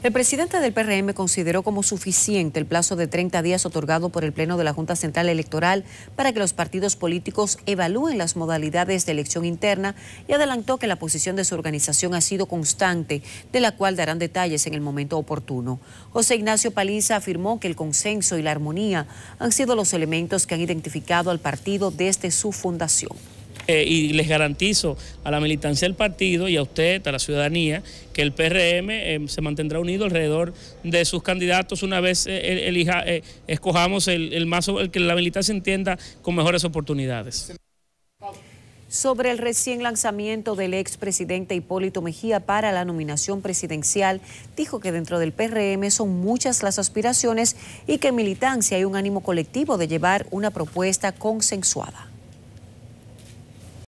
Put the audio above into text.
El presidente del PRM consideró como suficiente el plazo de 30 días otorgado por el Pleno de la Junta Central Electoral para que los partidos políticos evalúen las modalidades de elección interna y adelantó que la posición de su organización ha sido constante, de la cual darán detalles en el momento oportuno. José Ignacio Paliza afirmó que el consenso y la armonía han sido los elementos que han identificado al partido desde su fundación. Eh, y les garantizo a la militancia del partido y a usted, a la ciudadanía, que el PRM eh, se mantendrá unido alrededor de sus candidatos una vez eh, escojamos el, más el que la militancia entienda con mejores oportunidades. Sobre el recién lanzamiento del expresidente Hipólito Mejía para la nominación presidencial, dijo que dentro del PRM son muchas las aspiraciones y que en militancia hay un ánimo colectivo de llevar una propuesta consensuada.